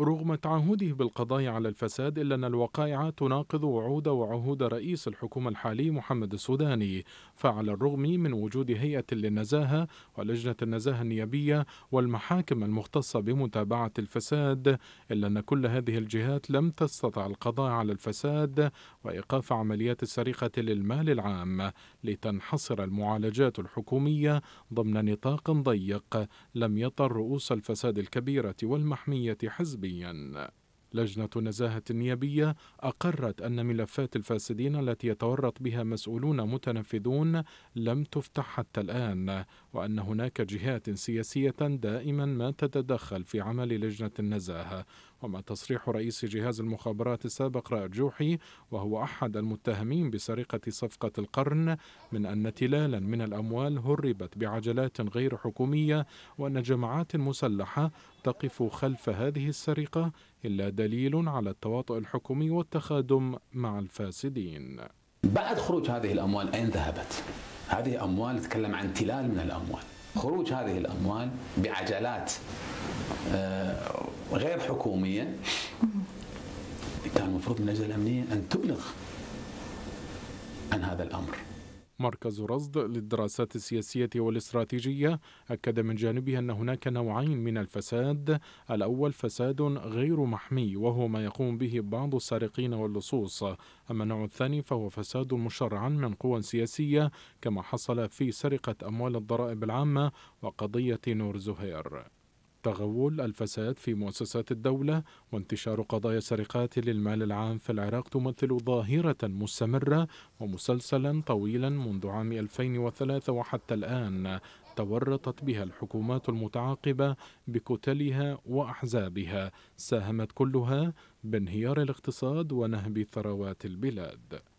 رغم تعهده بالقضاء على الفساد إلا أن الوقائع تناقض وعود وعهود رئيس الحكومة الحالي محمد السوداني فعلى الرغم من وجود هيئة للنزاهة ولجنة النزاهة النيابية والمحاكم المختصة بمتابعة الفساد إلا أن كل هذه الجهات لم تستطع القضاء على الفساد وإيقاف عمليات السرقة للمال العام لتنحصر المعالجات الحكومية ضمن نطاق ضيق لم يطر رؤوس الفساد الكبيرة والمحمية حزبيا فوريا لجنة النزاهة النيابية أقرت أن ملفات الفاسدين التي يتورط بها مسؤولون متنفذون لم تفتح حتى الآن وأن هناك جهات سياسية دائما ما تتدخل في عمل لجنة النزاهة وما تصريح رئيس جهاز المخابرات السابق رائد جوحي وهو أحد المتهمين بسرقة صفقة القرن من أن تلالا من الأموال هربت بعجلات غير حكومية وأن جماعات مسلحة تقف خلف هذه السرقة إلا دليل على التواطؤ الحكومي والتخادم مع الفاسدين بعد خروج هذه الأموال أين ذهبت؟ هذه أموال نتكلم عن تلال من الأموال خروج هذه الأموال بعجلات آه، غير حكومية كان المفروض من اللجنة الأمنية أن تبلغ عن هذا الأمر مركز رصد للدراسات السياسية والاستراتيجية أكد من جانبه أن هناك نوعين من الفساد الأول فساد غير محمي وهو ما يقوم به بعض السارقين واللصوص أما النوع الثاني فهو فساد مشرع من قوى سياسية كما حصل في سرقة أموال الضرائب العامة وقضية نور زهير تغول الفساد في مؤسسات الدولة وانتشار قضايا سرقات للمال العام في العراق تمثل ظاهرة مستمرة ومسلسلا طويلا منذ عام 2003 وحتى الآن تورطت بها الحكومات المتعاقبة بكتلها وأحزابها ساهمت كلها بانهيار الاقتصاد ونهب ثروات البلاد